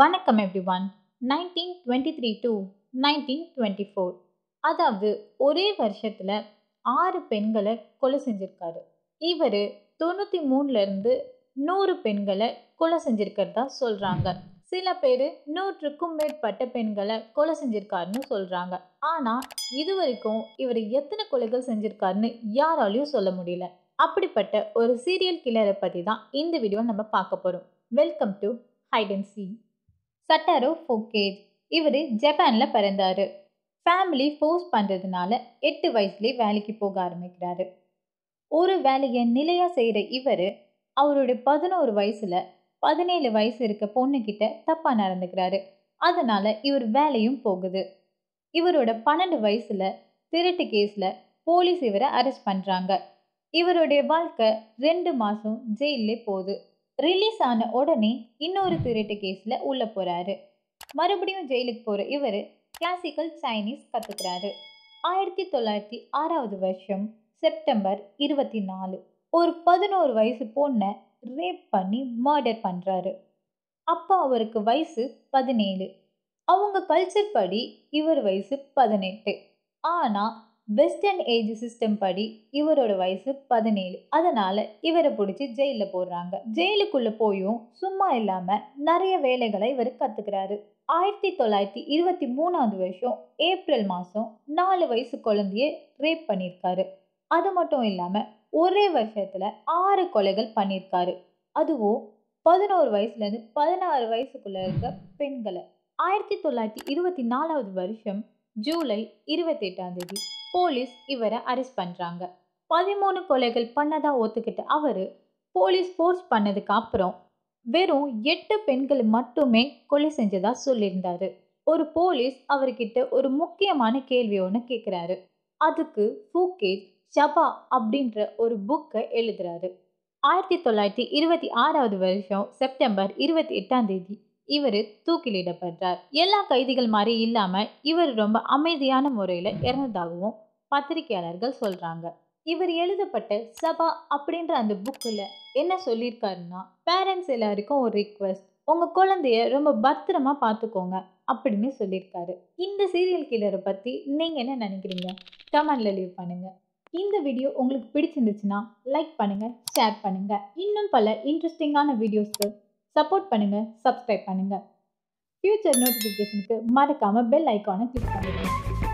வணக்கம் everyone nineteen twenty three to nineteen twenty four அதாவது ஒரே வருஷத்தில் ஆறு பெண்களை கொலை செஞ்சுருக்காரு இவர் தொண்ணூற்றி மூணுலேருந்து நூறு பெண்களை கொலை செஞ்சுருக்கிறதா சொல்கிறாங்க சில பேர் நூற்றுக்கும் மேற்பட்ட பெண்களை கொலை செஞ்சுருக்காருன்னு சொல்கிறாங்க ஆனால் இது வரைக்கும் இவர் எத்தனை கொலைகள் செஞ்சுருக்காருன்னு யாராலையும் சொல்ல முடியல அப்படிப்பட்ட ஒரு சீரியல் கில்லரை பற்றி தான் இந்த வீடியோ நம்ம பார்க்க போகிறோம் வெல்கம் டு ஹைட் அண்ட் கட்டாரோ ஃபோக்கேஜ் இவர் ஜப்பானில் பிறந்தார் ஃபேமிலி ஃபோர்ஸ் பண்ணுறதுனால எட்டு வயசுலேயே வேலைக்கு போக ஆரம்பிக்கிறார் ஒரு வேலையை நிலையாக செய்கிற இவர் அவருடைய பதினோரு வயசில் பதினேழு வயசு இருக்க பொண்ணுக்கிட்ட தப்பாக நடந்துக்கிறாரு அதனால் இவர் வேலையும் போகுது இவரோட பன்னெண்டு வயசில் திருட்டு கேஸில் போலீஸ் இவரை அரெஸ்ட் பண்ணுறாங்க இவருடைய வாழ்க்கை ரெண்டு மாதம் ஜெயிலே போகுது ரிலீஸ் ஆன உடனே இன்னொரு திருட்டு கேஸில் உள்ளே போகிறாரு மறுபடியும் ஜெயிலுக்கு போகிற இவர் கிளாசிக்கல் சைனீஸ் கற்றுக்கிறாரு ஆயிரத்தி தொள்ளாயிரத்தி ஆறாவது வருஷம் செப்டம்பர் இருபத்தி நாலு ஒரு பதினோரு வயசு பொண்ணை ரேப் பண்ணி மர்டர் பண்ணுறாரு அப்போ அவருக்கு வயசு பதினேழு அவங்க கல்ச்சர் படி இவர் வயசு பதினெட்டு ஆனால் வெஸ்டர்ன் ஏஜ் சிஸ்டம் படி இவரோட வயசு பதினேழு அதனால் இவரை பிடிச்சி ஜெயிலில் போடுறாங்க ஜெயிலுக்குள்ளே போயும் சும்மா இல்லாமல் நிறைய வேலைகளை இவர் கத்துக்கிறாரு ஆயிரத்தி தொள்ளாயிரத்தி இருபத்தி மூணாவது வருஷம் ஏப்ரல் மாதம் நாலு வயசு குழந்தைய ரேப் பண்ணியிருக்காரு அது மட்டும் இல்லாமல் ஒரே வருஷத்தில் ஆறு கொலைகள் பண்ணியிருக்காரு அதுவும் பதினோரு வயசுலேருந்து பதினாறு வயசுக்குள்ளே இருக்க பெண்களை ஆயிரத்தி தொள்ளாயிரத்தி இருபத்தி நாலாவது வருஷம் ஜூலை எட்டாம் தேதி போலீஸ் இவரை அரெஸ்ட் பண்ணுறாங்க பதிமூணு கொலைகள் பண்ணதாக ஒத்துக்கிட்ட அவர் போலீஸ் ஃபோர்ஸ் பண்ணதுக்கு அப்புறம் வெறும் எட்டு பெண்கள் மட்டுமே கொலை செஞ்சதா சொல்லியிருந்தாரு ஒரு போலீஸ் அவர்கிட்ட ஒரு முக்கியமான கேள்வி ஒன்று கேட்குறாரு அதுக்கு ஃபூகேஜ் ஜபா அப்படின்ற ஒரு புக்கை எழுதுறாரு ஆயிரத்தி தொள்ளாயிரத்தி இருபத்தி ஆறாவது வருஷம் செப்டம்பர் இருபத்தி எட்டாம் தேதி இவர் தூக்கிலிடப்பட்டார் எல்லா கைதிகள் மாதிரி இல்லாமல் இவர் ரொம்ப அமைதியான முறையில் இறந்ததாகவும் பத்திரிகையாளர்கள் சொல்கிறாங்க இவர் எழுதப்பட்ட சபா அப்படின்ற அந்த புக்கில் என்ன சொல்லியிருக்காருன்னா பேரண்ட்ஸ் எல்லாருக்கும் ஒரு ரிக்வெஸ்ட் உங்கள் குழந்தைய ரொம்ப பத்திரமா பார்த்துக்கோங்க அப்படின்னு சொல்லியிருக்காரு இந்த சீரியல் கில்லரை பற்றி நீங்கள் என்ன நினைக்கிறீங்க டமன்ல லீவ் பண்ணுங்கள் இந்த வீடியோ உங்களுக்கு பிடிச்சிருந்துச்சுன்னா லைக் பண்ணுங்கள் ஷேர் பண்ணுங்கள் இன்னும் பல இன்ட்ரெஸ்டிங்கான வீடியோஸ்க்கு சப்போர்ட் பண்ணுங்கள் சப்ஸ்கிரைப் பண்ணுங்கள் ஃப்யூச்சர் நோட்டிஃபிகேஷனுக்கு மறக்காமல் பெல் ஐக்கானை கிளிக் பண்ணுங்க